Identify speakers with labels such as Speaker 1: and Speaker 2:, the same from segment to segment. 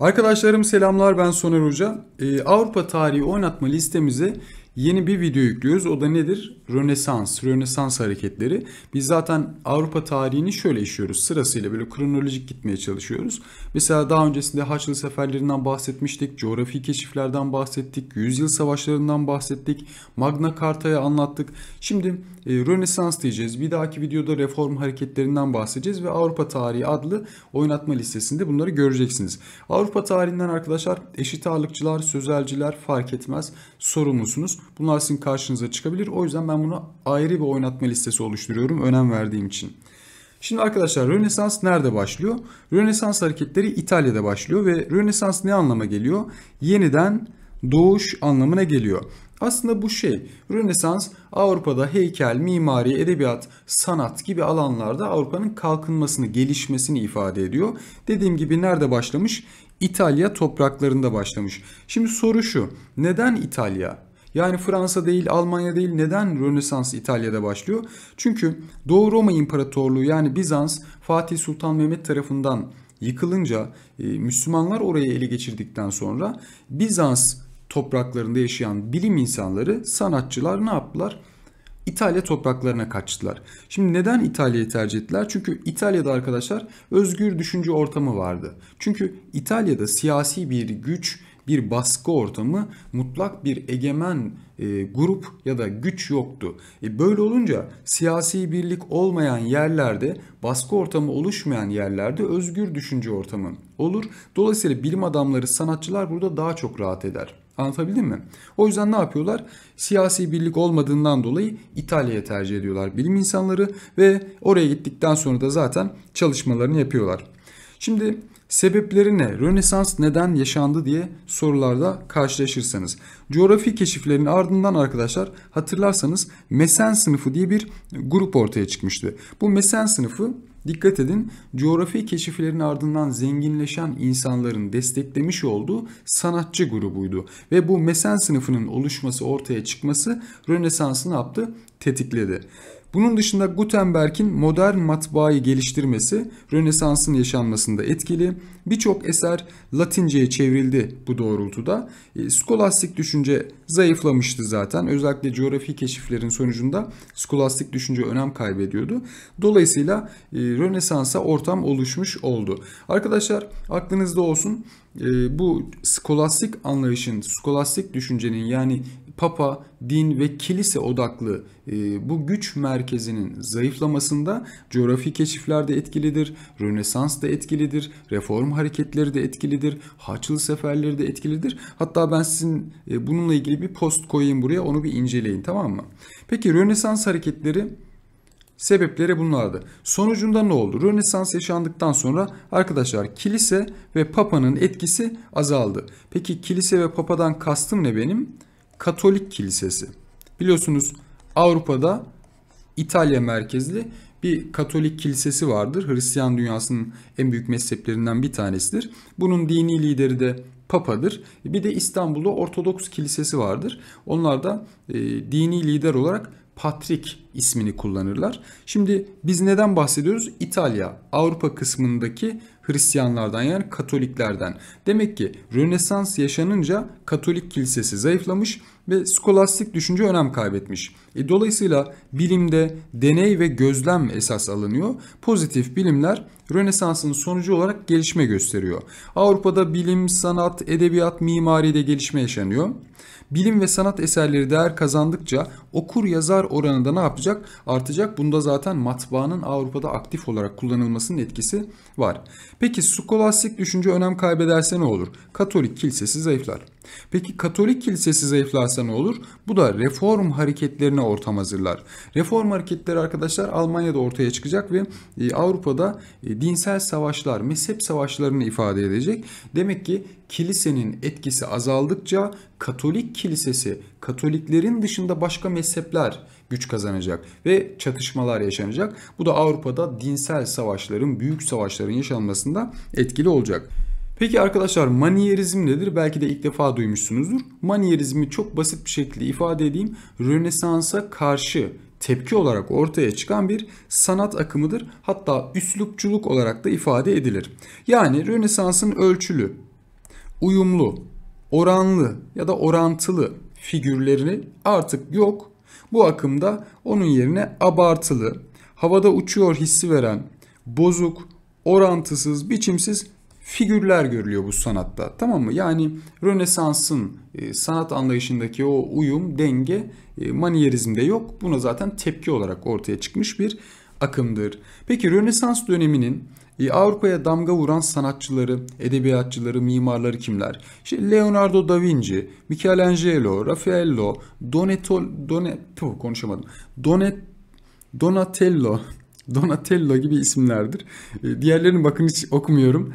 Speaker 1: Arkadaşlarım selamlar ben Soner Hoca. Ee, Avrupa tarihi oynatma listemize yeni bir video yüklüyoruz. O da nedir? Rönesans, Rönesans hareketleri. Biz zaten Avrupa tarihini şöyle işliyoruz. Sırasıyla böyle kronolojik gitmeye çalışıyoruz. Mesela daha öncesinde Haçlı seferlerinden bahsetmiştik. Coğrafi keşiflerden bahsettik. Yüzyıl savaşlarından bahsettik. Magna Carta'ya anlattık. Şimdi e, Rönesans diyeceğiz. Bir dahaki videoda reform hareketlerinden bahsedeceğiz ve Avrupa tarihi adlı oynatma listesinde bunları göreceksiniz. Avrupa tarihinden arkadaşlar eşit ağırlıkçılar, sözelciler fark etmez sorumlusunuz. Bunlar sizin karşınıza çıkabilir. O yüzden ben bunu ayrı bir oynatma listesi oluşturuyorum önem verdiğim için. Şimdi arkadaşlar Rönesans nerede başlıyor? Rönesans hareketleri İtalya'da başlıyor ve Rönesans ne anlama geliyor? Yeniden doğuş anlamına geliyor. Aslında bu şey Rönesans Avrupa'da heykel, mimari, edebiyat, sanat gibi alanlarda Avrupa'nın kalkınmasını, gelişmesini ifade ediyor. Dediğim gibi nerede başlamış? İtalya topraklarında başlamış. Şimdi soru şu. Neden İtalya? Yani Fransa değil, Almanya değil. Neden Rönesans İtalya'da başlıyor? Çünkü Doğu Roma İmparatorluğu yani Bizans Fatih Sultan Mehmet tarafından yıkılınca e, Müslümanlar orayı ele geçirdikten sonra Bizans topraklarında yaşayan bilim insanları, sanatçılar ne yaptılar? İtalya topraklarına kaçtılar. Şimdi neden İtalya'yı tercih ettiler? Çünkü İtalya'da arkadaşlar özgür düşünce ortamı vardı. Çünkü İtalya'da siyasi bir güç bir baskı ortamı, mutlak bir egemen e, grup ya da güç yoktu. E, böyle olunca siyasi birlik olmayan yerlerde, baskı ortamı oluşmayan yerlerde özgür düşünce ortamı olur. Dolayısıyla bilim adamları, sanatçılar burada daha çok rahat eder. Anlatabildim mi? O yüzden ne yapıyorlar? Siyasi birlik olmadığından dolayı İtalya'ya tercih ediyorlar bilim insanları ve oraya gittikten sonra da zaten çalışmalarını yapıyorlar. Şimdi Sebepleri ne? Rönesans neden yaşandı diye sorularda karşılaşırsanız. Coğrafi keşiflerin ardından arkadaşlar hatırlarsanız Mesen sınıfı diye bir grup ortaya çıkmıştı. Bu Mesen sınıfı dikkat edin coğrafi keşiflerin ardından zenginleşen insanların desteklemiş olduğu sanatçı grubuydu. Ve bu Mesen sınıfının oluşması ortaya çıkması Rönesans'ı ne yaptı? Tetikledi. Bunun dışında Gutenberg'in modern matbaayı geliştirmesi Rönesans'ın yaşanmasında etkili. Birçok eser Latince'ye çevrildi bu doğrultuda. E, skolastik düşünce zayıflamıştı zaten. Özellikle coğrafi keşiflerin sonucunda skolastik düşünce önem kaybediyordu. Dolayısıyla e, Rönesans'a ortam oluşmuş oldu. Arkadaşlar aklınızda olsun e, bu skolastik anlayışın, skolastik düşüncenin yani papa, din ve kilise odaklı e, bu güç merkezinin zayıflamasında coğrafi keşifler de etkilidir, Rönesans da etkilidir, reform hareketleri de etkilidir, Haçlı seferleri de etkilidir. Hatta ben sizin e, bununla ilgili bir post koyayım buraya onu bir inceleyin tamam mı? Peki Rönesans hareketleri Sebepleri bunlardı. Sonucunda ne oldu? Rönesans yaşandıktan sonra arkadaşlar kilise ve papanın etkisi azaldı. Peki kilise ve papadan kastım ne benim? Katolik Kilisesi. Biliyorsunuz Avrupa'da İtalya merkezli bir Katolik kilisesi vardır. Hristiyan dünyasının en büyük mezheplerinden bir tanesidir. Bunun dini lideri de Papa'dır. Bir de İstanbul'da Ortodoks Kilisesi vardır. Onlar da e, dini lider olarak Patrik ismini kullanırlar. Şimdi biz neden bahsediyoruz? İtalya, Avrupa kısmındaki Hristiyanlardan yani Katoliklerden. Demek ki Rönesans yaşanınca Katolik kilisesi zayıflamış ve skolastik düşünce önem kaybetmiş. E, dolayısıyla bilimde deney ve gözlem esas alınıyor. Pozitif bilimler Rönesans'ın sonucu olarak gelişme gösteriyor. Avrupa'da bilim, sanat, edebiyat, mimaride gelişme yaşanıyor. Bilim ve sanat eserleri değer kazandıkça okur yazar oranı da ne yapacak? Artacak. Bunda zaten matbaanın Avrupa'da aktif olarak kullanılmasının etkisi var. Peki skolastik düşünce önem kaybederse ne olur? Katolik kilisesi zayıflar. Peki Katolik kilisesi zayıflarsa ne olur? Bu da reform hareketlerine ortam hazırlar. Reform hareketleri arkadaşlar Almanya'da ortaya çıkacak ve e, Avrupa'da e, dinsel savaşlar, mezhep savaşlarını ifade edecek. Demek ki kilisenin etkisi azaldıkça Katolik kilisesi, Katoliklerin dışında başka mezhepler güç kazanacak ve çatışmalar yaşanacak. Bu da Avrupa'da dinsel savaşların, büyük savaşların yaşanmasında etkili olacak. Peki arkadaşlar manierizm nedir? Belki de ilk defa duymuşsunuzdur. Manierizmi çok basit bir şekilde ifade edeyim. Rönesans'a karşı tepki olarak ortaya çıkan bir sanat akımıdır. Hatta üslupçuluk olarak da ifade edilir. Yani Rönesans'ın ölçülü, uyumlu, oranlı ya da orantılı figürlerini artık yok. Bu akımda onun yerine abartılı, havada uçuyor hissi veren, bozuk, orantısız, biçimsiz figürler görülüyor bu sanatta. Tamam mı? Yani Rönesans'ın e, sanat anlayışındaki o uyum, denge e, manierizmde yok. Buna zaten tepki olarak ortaya çıkmış bir akımdır. Peki Rönesans döneminin e, Avrupa'ya damga vuran sanatçıları, edebiyatçıları, mimarları kimler? İşte Leonardo da Vinci, Michelangelo, Raffaello, Donetol, Donet, konuşamadım. Donet, Donatello, Donatello gibi isimlerdir. Ee, diğerlerini bakın hiç okumuyorum.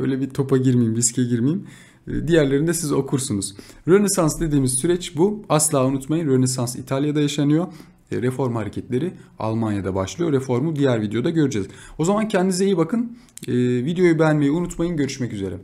Speaker 1: Öyle bir topa girmeyeyim, riske girmeyeyim. Ee, diğerlerini de siz okursunuz. Rönesans dediğimiz süreç bu. Asla unutmayın Rönesans İtalya'da yaşanıyor. Ee, reform hareketleri Almanya'da başlıyor. Reformu diğer videoda göreceğiz. O zaman kendinize iyi bakın. Videoyu beğenmeyi unutmayın. Görüşmek üzere.